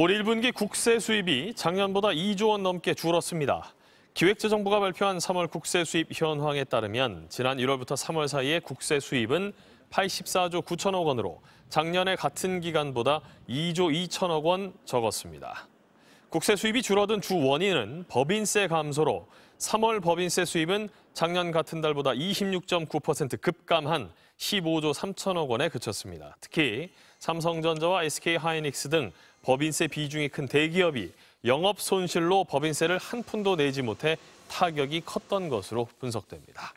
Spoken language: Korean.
올 1분기 국세 수입이 작년보다 2조 원 넘게 줄었습니다. 기획재정부가 발표한 3월 국세 수입 현황에 따르면 지난 1월부터 3월 사이에 국세 수입은 84조 9천억 원으로 작년의 같은 기간보다 2조 2천억 원 적었습니다. 국세 수입이 줄어든 주 원인은 법인세 감소로 3월 법인세 수입은 작년 같은 달보다 26.9% 급감한 15조 3천억 원에 그쳤습니다. 특히 삼성전자와 SK하이닉스 등 법인세 비중이 큰 대기업이 영업 손실로 법인세를 한 푼도 내지 못해 타격이 컸던 것으로 분석됩니다.